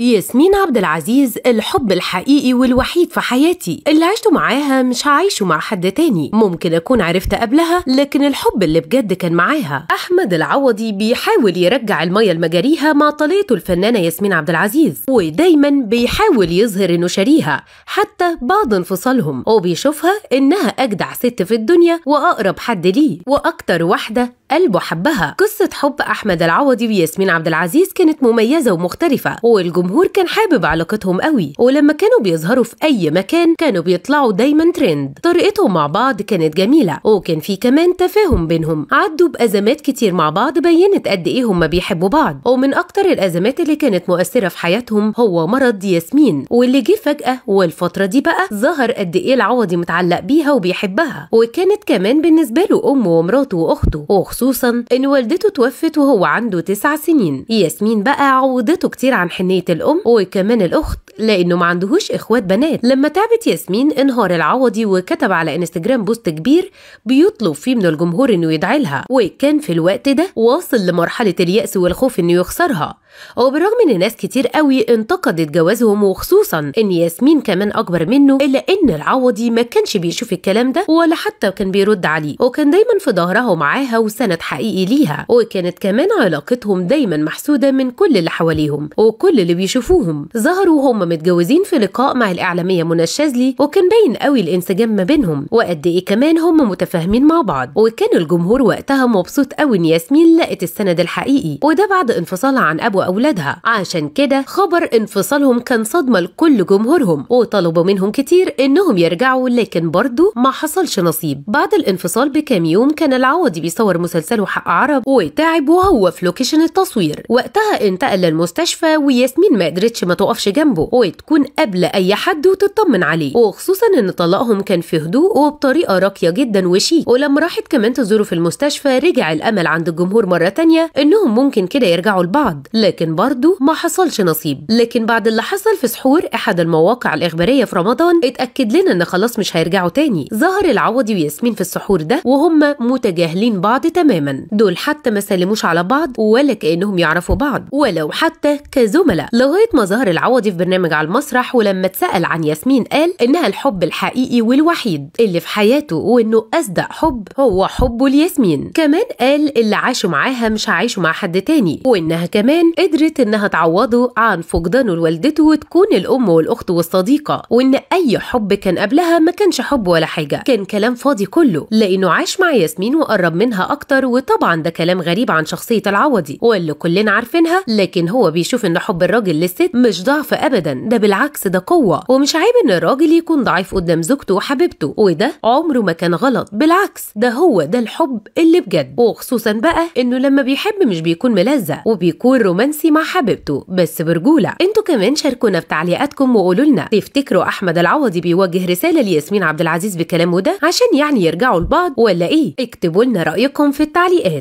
ياسمين عبد العزيز الحب الحقيقي والوحيد في حياتي اللي عشته معاها مش هعيشه مع حد تاني ممكن اكون عرفت قبلها لكن الحب اللي بجد كان معاها احمد العوضي بيحاول يرجع الميه لمجاريها مع طليته الفنانه ياسمين عبد العزيز ودايما بيحاول يظهر انه شاريها حتى بعد انفصالهم وبيشوفها انها اجدع ست في الدنيا واقرب حد ليه واكتر واحده قلبه حبها قصة حب أحمد العوضي وياسمين عبد العزيز كانت مميزة ومختلفة والجمهور كان حابب علاقتهم قوي ولما كانوا بيظهروا في أي مكان كانوا بيطلعوا دايما ترند طريقتهم مع بعض كانت جميلة وكان في كمان تفاهم بينهم عدوا بأزمات كتير مع بعض بينت قد إيه هما بيحبوا بعض ومن أكتر الأزمات اللي كانت مؤثرة في حياتهم هو مرض ياسمين واللي جه فجأة والفترة دي بقى ظهر قد إيه العوضي متعلق بيها وبيحبها وكانت كمان بالنسبة له أمه ومراته وأخته وأخته خصوصا إن والدته توفت وهو عنده تسع سنين ياسمين بقى عوضته كتير عن حنية الأم وكمان الأخت لانه ما عندهوش اخوات بنات لما تعبت ياسمين انهار العوضي وكتب على انستجرام بوست كبير بيطلب فيه من الجمهور انه يدعي لها وكان في الوقت ده واصل لمرحله الياس والخوف انه يخسرها وبالرغم ان ناس كتير قوي انتقدت جوازهم وخصوصا ان ياسمين كمان اكبر منه الا ان العوضي ما كانش بيشوف الكلام ده ولا حتى كان بيرد عليه وكان دايما في ظهرها ومعاها وسند حقيقي ليها وكانت كمان علاقتهم دايما محسوده من كل اللي حواليهم وكل اللي بيشوفوهم ظهروا هم متجوزين في لقاء مع الاعلاميه منى الشاذلي وكان باين قوي الانسجام ما بينهم وقد ايه كمان هم متفاهمين مع بعض وكان الجمهور وقتها مبسوط قوي ان ياسمين لقت السند الحقيقي وده بعد انفصالها عن ابو اولادها عشان كده خبر انفصالهم كان صدمه لكل جمهورهم وطلبوا منهم كتير انهم يرجعوا لكن برضه ما حصلش نصيب بعد الانفصال بكام يوم كان العوضي بيصور مسلسله حق عرب وتعب وهو في لوكيشن التصوير وقتها انتقل للمستشفى وياسمين ما قدرتش ما تقفش جنبه وتكون قبل أي حد وتطمن عليه وخصوصا إن طلاقهم كان في هدوء وبطريقة راقية جدا وشيك ولما راحت كمان تزوره في المستشفى رجع الأمل عند الجمهور مرة تانية إنهم ممكن كده يرجعوا لبعض لكن برضه ما حصلش نصيب لكن بعد اللي حصل في سحور أحد المواقع الإخبارية في رمضان اتأكد لنا إن خلاص مش هيرجعوا تاني ظهر العوضي وياسمين في السحور ده وهم متجاهلين بعض تماما دول حتى ما سلموش على بعض ولا كأنهم يعرفوا بعض ولو حتى كزملاء لغاية ما ظهر العوضي في برنامج برنامج على المسرح ولما اتسأل عن ياسمين قال إنها الحب الحقيقي والوحيد اللي في حياته وإنه أصدق حب هو حبه لياسمين كمان قال اللي عاشوا معاها مش هعيشه مع حد تاني وإنها كمان قدرت إنها تعوضه عن فقدانه لوالدته وتكون الأم والأخت والصديقة وإن أي حب كان قبلها ما كانش حب ولا حاجة كان كلام فاضي كله لأنه عاش مع ياسمين وقرب منها أكتر وطبعا ده كلام غريب عن شخصية العوضي واللي كلنا عارفينها لكن هو بيشوف إن حب الراجل للست مش ضعف أبدا ده بالعكس ده قوه ومش عيب ان الراجل يكون ضعيف قدام زوجته وحبيبته وده عمره ما كان غلط بالعكس ده هو ده الحب اللي بجد وخصوصا بقى انه لما بيحب مش بيكون ملزق وبيكون رومانسي مع حبيبته بس برجوله انتوا كمان شاركونا في تعليقاتكم وقولوا لنا تفتكروا احمد العوضي بيوجه رساله لياسمين عبد العزيز بكلامه ده عشان يعني يرجعوا لبعض ولا ايه اكتبوا لنا رايكم في التعليقات